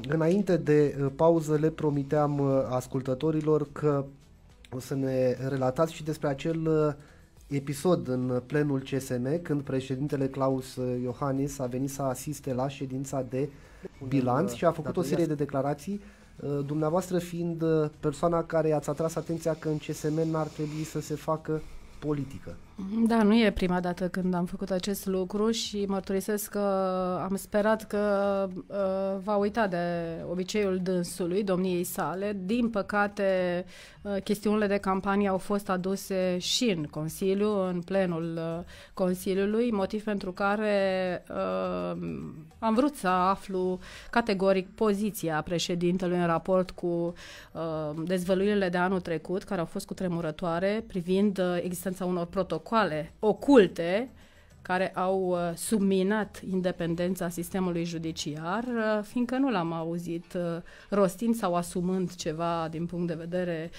înainte de pauză le promiteam ascultătorilor că o să ne relatați și despre acel uh, episod în plenul CSM când președintele Claus Iohannis a venit să asiste la ședința de bilanț și a făcut o serie de declarații uh, dumneavoastră fiind uh, persoana care i-ați atras atenția că în CSM n-ar trebui să se facă politică. Da, nu e prima dată când am făcut acest lucru și mărturisesc că am sperat că uh, va uita de obiceiul dânsului, domniei sale. Din păcate, uh, chestiunile de campanie au fost aduse și în Consiliu, în plenul uh, Consiliului, motiv pentru care uh, am vrut să aflu categoric poziția președintelui în raport cu uh, dezvăluirile de anul trecut, care au fost cutremurătoare, privind uh, existența unor protocole protocoale oculte care au uh, subminat independența sistemului judiciar, uh, fiindcă nu l-am auzit uh, rostind sau asumând ceva din punct de vedere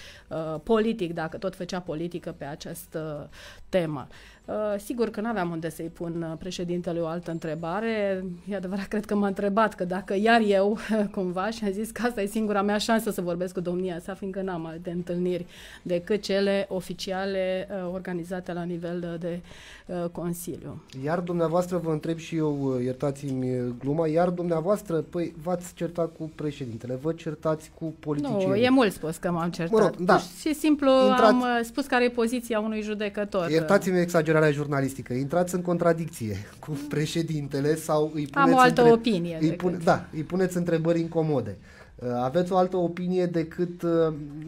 politic, dacă tot făcea politică pe această temă. Uh, sigur că nu aveam unde să-i pun uh, președintele o altă întrebare. E adevărat, cred că m-a întrebat că dacă iar eu (laughs) cumva și am zis că asta e singura mea șansă să vorbesc cu domnia sa, fiindcă n-am alte întâlniri decât cele oficiale uh, organizate la nivel de Consiliu. Iar dumneavoastră, vă întreb și eu, iertați-mi gluma, iar dumneavoastră, păi v-ați certat cu președintele, vă certați cu politicienii. Nu, e mult spus că m-am certat. Mă rog, da. și simplu Intrați... am spus care e poziția unui judecător. Iertați-mi exagerat cooperarea jurnalistică. Intrați în contradicție (laughs) cu președintele sau îi puneți... Am o altă între... opinie. Îi pune... Da, îi puneți întrebări incomode. Uh, aveți o altă opinie decât uh,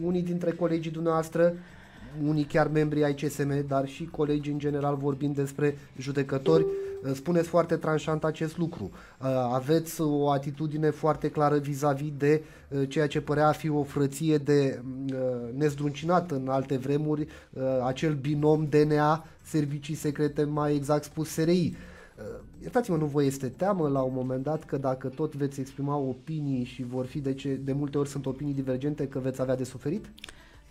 unii dintre colegii dumneavoastră, unii chiar membri ai CSM, dar și colegi în general vorbind despre judecători. Mm Eh, spuneți foarte tranșant acest lucru. Eh, aveți o atitudine foarte clară vis-a-vis de eh, ceea ce părea a fi o frăție de mm, nezdruncinat în alte vremuri, acel binom DNA, servicii secrete, mai exact spus SRI. Iertați-mă, nu vă este teamă la un moment dat că dacă tot veți exprima opinii și vor fi de, ce, de multe ori sunt opinii divergente, că veți avea de suferit? Uh,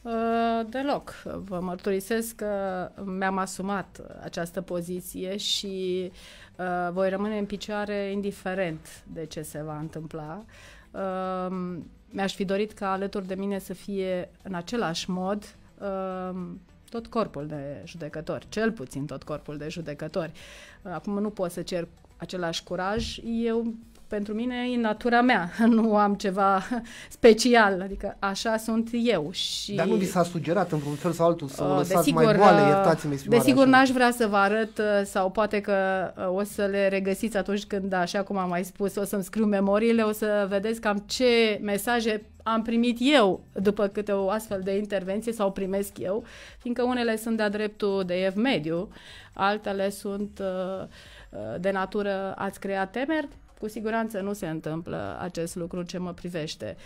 Uh, deloc. Vă mărturisesc că mi-am asumat această poziție și uh, voi rămâne în picioare indiferent de ce se va întâmpla. Uh, mi-aș fi dorit ca alături de mine să fie în același mod tot corpul de judecători, cel puțin tot corpul de judecători. Acum nu pot să cer același curaj, eu pentru mine e natura mea, (laughs) nu am ceva special, adică așa sunt eu. Și... Dar nu vi s-a sugerat într-un fel sau altul să o uh, lăsați desigur, mai boale, uh, iertați-mi Desigur așa. n-aș vrea să vă arăt uh, sau poate că o să le regăsiți atunci când, așa cum am mai spus, o să-mi scriu memoriile, o să vedeți cam ce mesaje am primit eu după câte o astfel de intervenție sau primesc eu, fiindcă unele sunt de-a dreptul de ev mediu, altele sunt de natură ați crea temeri cu siguranță nu se întâmplă acest lucru ce mă privește.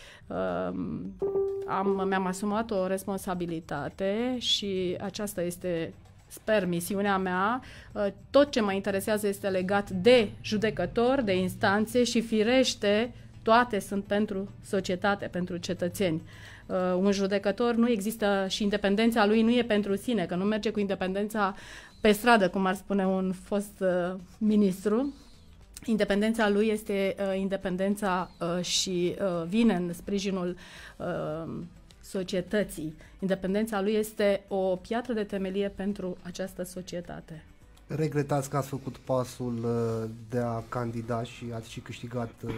Am, mi-am asumat o responsabilitate și aceasta este sper, misiunea mea, uh, tot ce mă interesează este legat de judecător, de instanțe și firește toate sunt pentru societate, pentru cetățeni. Uh, un judecător nu există și independența lui nu e pentru sine, că nu merge cu independența pe stradă, cum ar spune un fost uh, ministru. Independența lui este uh, independența uh, și uh, vine în sprijinul uh, societății. Independența lui este o piatră de temelie pentru această societate. Regretați că ați făcut pasul uh, de a candida și ați și câștigat uh,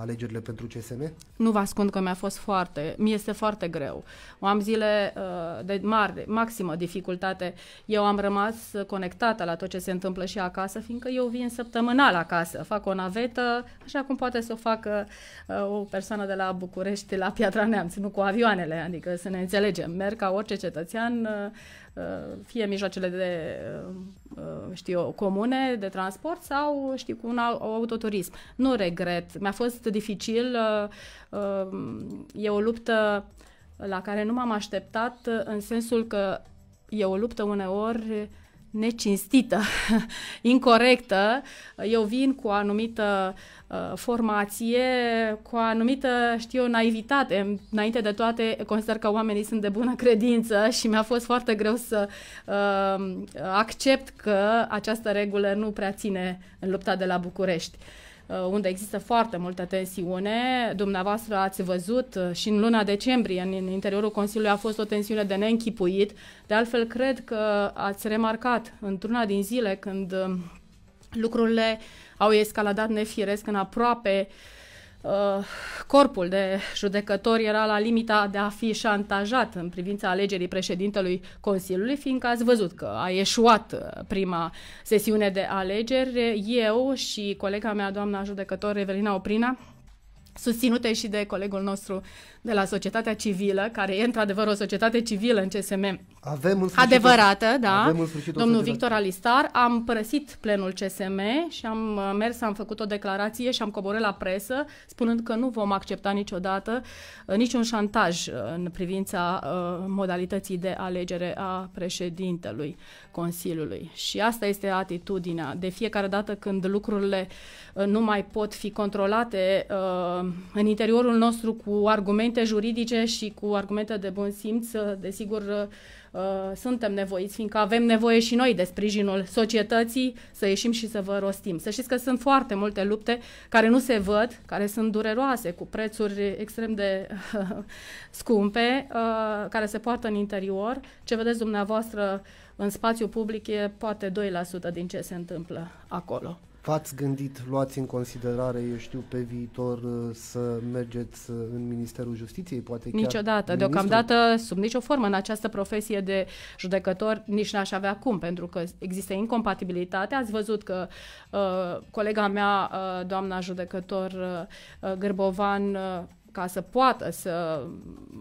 alegerile pentru CSM? Nu vă ascund că mi-a fost foarte, mi este foarte greu. Am zile uh, de mare, maximă dificultate. Eu am rămas conectată la tot ce se întâmplă și acasă, fiindcă eu vin săptămânal acasă, fac o navetă, așa cum poate să o facă uh, o persoană de la București la Piatra Neamț, nu cu avioanele, adică să ne înțelegem. Merg ca orice cetățean uh, Uh, fie mijloacele de, uh, uh, știu comune, de transport sau, știu, cu un autoturism. Nu regret. Mi-a fost dificil. E o luptă la care nu m-am așteptat în sensul că e o luptă uneori necinstită, (laughs) incorrectă, eu vin cu o anumită uh, formație, cu o anumită, știu eu, naivitate. Înainte de toate, consider că oamenii sunt de bună credință și mi-a fost foarte greu să uh, accept că această regulă nu prea ține în lupta de la București. Uh, Uh, unde există foarte multă tensiune. Dumneavoastră ați văzut uh, și în luna decembrie, în interiorul Consiliului a fost o tensiune de neînchipuit. De altfel, cred că ați remarcat într-una din zile când uh, lucrurile au escaladat nefiresc în aproape uh, Uh, corpul de judecători era la limita de a fi șantajat în privința alegerii președintelui Consiliului, fiindcă ați văzut că a ieșuat uh, prima sesiune de alegeri. Eu și colega mea, doamna judecător Evelina Oprina, susținute și de colegul nostru de la societatea civilă, care e într-adevăr o societate civilă în CSM avem în adevărată, o, da, avem în domnul Victor Alistar, am părăsit plenul CSM și am uh, mers, am făcut o declarație și am coborât la presă spunând că nu vom accepta niciodată uh, niciun șantaj uh, în privința modalității de alegere a președintelui Consiliului. Și asta este atitudinea. De fiecare dată când lucrurile nu mai pot fi controlate în interiorul nostru cu argumente argumente juridice și cu argumente de bun simț, desigur, uh, suntem nevoiți, fiindcă avem nevoie și noi de sprijinul societății să ieșim și să vă rostim. Să știți că sunt foarte multe lupte care nu se văd, care sunt dureroase, cu prețuri extrem de (laughs) scumpe, uh, care se poartă în interior. Ce vedeți dumneavoastră în spațiu public e poate 2% din ce se întâmplă acolo. V-ați gândit, luați în considerare, eu știu, pe viitor uh, să mergeți uh, în Ministerul Justiției? Poate chiar Niciodată. Ministru? Deocamdată, sub nicio formă, în această profesie de judecător, nici n-aș avea cum, pentru că există incompatibilitate. Ați văzut că uh, colega mea, uh, doamna judecător uh, uh Gârbovan, uh, ca să poată să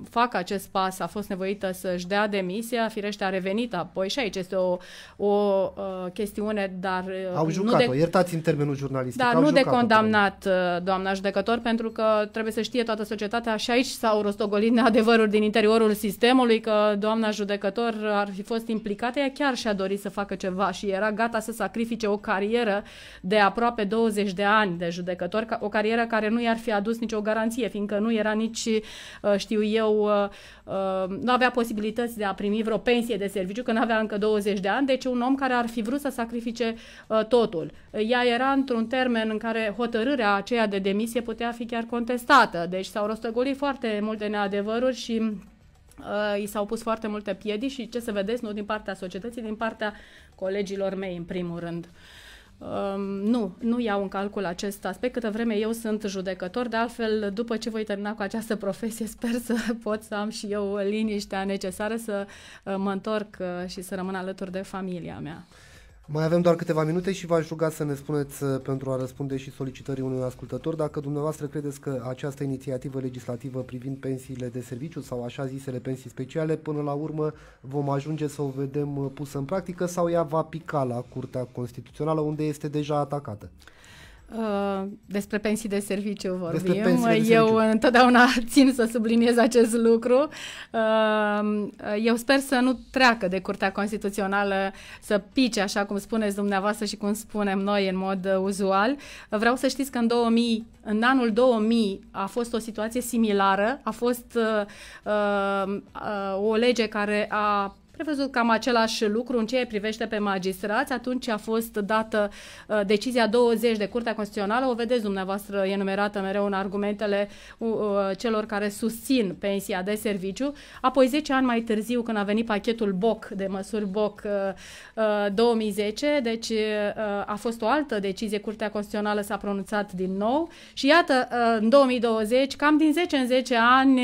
facă acest pas, a fost nevoită să-și dea demisia, firește a revenit apoi și aici este o, o uh, chestiune, dar... Uh, au jucat-o, de... iertați în termenul jurnalistic. Dar nu de condamnat, uh, doamna judecător, pentru că trebuie să știe toată societatea și aici s-au rostogolit neadevăruri din interiorul sistemului, că doamna judecător ar fi fost implicată, ea chiar și-a dorit să facă ceva și era gata să sacrifice o carieră de aproape 20 de ani de judecător, o carieră care nu i-ar fi adus nicio garanție, fiindcă nu era nici, uh, știu eu, uh, uh, nu avea posibilități de a primi vreo pensie de serviciu, că nu avea încă 20 de ani, deci un om care ar fi vrut să sacrifice totul. Ea era într-un termen în care hotărârea aceea de demisie putea fi chiar contestată, deci s-au rostăgolit foarte multe neadevăruri și i s-au pus foarte multe piedici și ce să vedeți, nu din partea societății, din partea colegilor mei, în primul rând. Uh, Um, nu, nu iau în calcul acest aspect, câtă vreme eu sunt judecător, de altfel, după ce voi termina cu această (laughs) profesie, sper să pot să am și eu liniștea necesară să uh, mă întorc uh, și să rămân alături de familia mea. Mai avem doar câteva minute și v-aș ruga să ne spuneți uh, pentru a răspunde și solicitării unui ascultător dacă dumneavoastră credeți că această inițiativă legislativă privind pensiile de serviciu sau așa zisele pensii speciale până la urmă vom ajunge să o vedem uh, pusă în practică sau ea va pica la Curtea Constituțională unde este deja atacată. Uh, despre pensii de serviciu vorbim. De Eu întotdeauna (laughs) țin să subliniez acest lucru. Uh, eu sper să nu treacă de Curtea Constituțională să pice, așa cum spuneți dumneavoastră și cum spunem noi în mod uzual. Vreau să știți că în 2000, în anul 2000 a fost o situație similară, a fost uh, uh, uh o lege care a prevăzut cam același lucru în ce privește pe magistrați. Atunci a fost dată uh, decizia 20 de Curtea Constituțională. O vedeți dumneavoastră enumerată mereu în argumentele uh, uh, celor care susțin pensia de serviciu. Apoi 10 ani mai târziu, când a venit pachetul BOC, de măsuri BOC uh, 2010, uh, deci uh, a fost o altă decizie, Curtea Constituțională s-a pronunțat din nou și iată, în 2020, cam din 10 în 10 ani,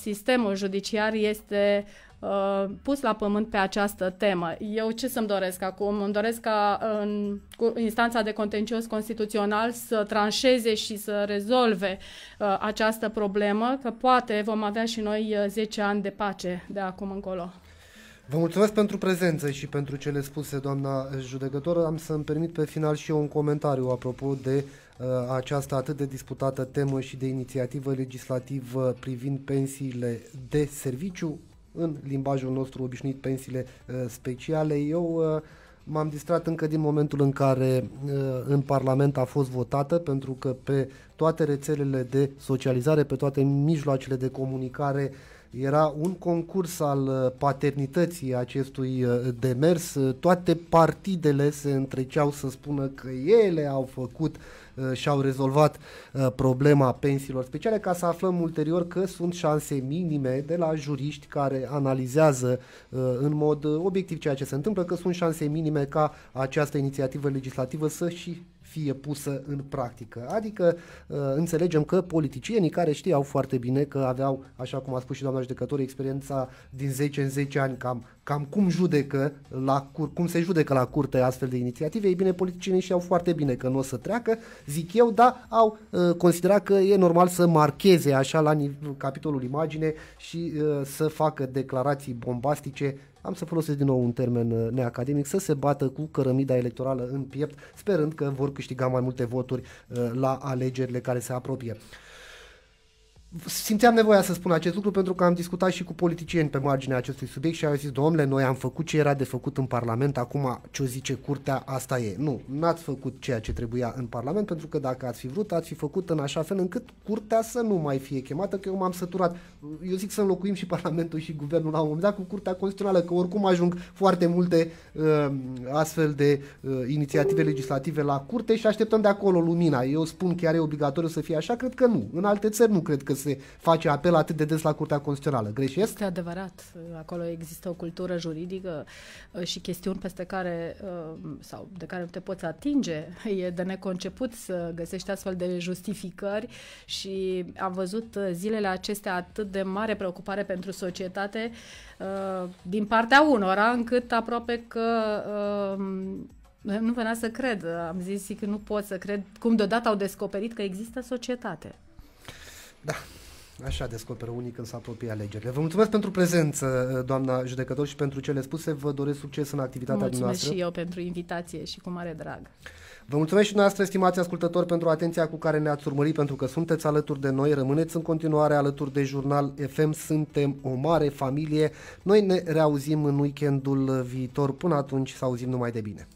sistemul judiciar este Uh, pus la pământ pe această temă. Eu ce să-mi doresc acum? Îmi doresc ca uh, în instanța de contencios constituțional să tranșeze și să rezolve uh, această problemă, că poate vom avea și noi 10 ani de pace de acum încolo. Vă mulțumesc pentru prezență și pentru cele spuse, doamna judecătoră. Am să-mi permit pe final și eu un comentariu apropo de uh, această atât de disputată temă și de inițiativă legislativă privind pensiile de serviciu în limbajul nostru obișnuit pensiile uh, speciale. Eu uh, m-am distrat încă din momentul în care uh, în Parlament a fost votată, pentru că pe toate rețelele de socializare, pe toate mijloacele de comunicare uh, era un concurs al uh, paternității acestui uh, demers. Uh, toate partidele se întreceau să spună că ele au făcut și au rezolvat problema pensiilor speciale ca să aflăm ulterior că sunt șanse minime de la juriști care analizează în mod obiectiv ceea ce se întâmplă, că sunt șanse minime ca această inițiativă legislativă să și fie pusă în practică. Adică uh, înțelegem că politicienii care știau foarte bine că aveau, așa cum a spus și doamna judecător experiența din 10 în 10 ani cam, cam cum judecă la cur, cum se judecă la curte astfel de inițiative, ei bine, politicienii știau foarte bine că nu o să treacă, zic eu, dar au uh, considerat că e normal să marcheze așa la capitolul imagine și uh, să facă declarații bombastice am să folosesc din nou un termen uh, neacademic, să se bată cu cărămida electorală în piept, sperând că vor câștiga mai multe voturi uh, la alegerile care se apropie simțeam nevoia să spun acest lucru pentru că am discutat și cu politicieni pe marginea acestui subiect și au zis, domnule, noi am făcut ce era de făcut în Parlament, acum ce o zice curtea, asta e. Nu, n-ați făcut ceea ce trebuia în Parlament pentru că dacă ați fi vrut, ați fi făcut în așa fel încât curtea să nu mai fie chemată, că eu m-am săturat. Eu zic să înlocuim și Parlamentul și Guvernul la un moment dat cu Curtea Constituțională, că oricum ajung foarte multe uh, astfel de uh, inițiative legislative la curte și așteptăm de acolo lumina. Eu spun că are obligatoriu să fie așa, cred că nu. În alte țări nu cred că se face apel atât de des la Curtea Constituțională. Greșesc? Este adevărat. Acolo există o cultură juridică uh, și chestiuni peste care uh, sau de care nu te poți atinge. (laughs) E de neconceput să găsești astfel de justificări și am văzut uh, zilele acestea atât de mare preocupare pentru societate din partea unora încât aproape că nu venea să cred. Am zis că nu pot să cred cum deodată au descoperit că există societate. Da, Așa descoperă unii când se apropie alegerile. Vă mulțumesc pentru prezență, doamna judecător, și pentru cele spuse. Vă doresc succes în activitatea mulțumesc noastră. Mulțumesc și eu pentru invitație și cu mare drag. Vă mulțumesc și noastră, stimați ascultători, pentru atenția cu care ne-ați urmărit, pentru că sunteți alături de noi. Rămâneți în continuare alături de Jurnal FM. Suntem o mare familie. Noi ne reauzim în weekendul viitor. Până atunci, să auzim numai de bine.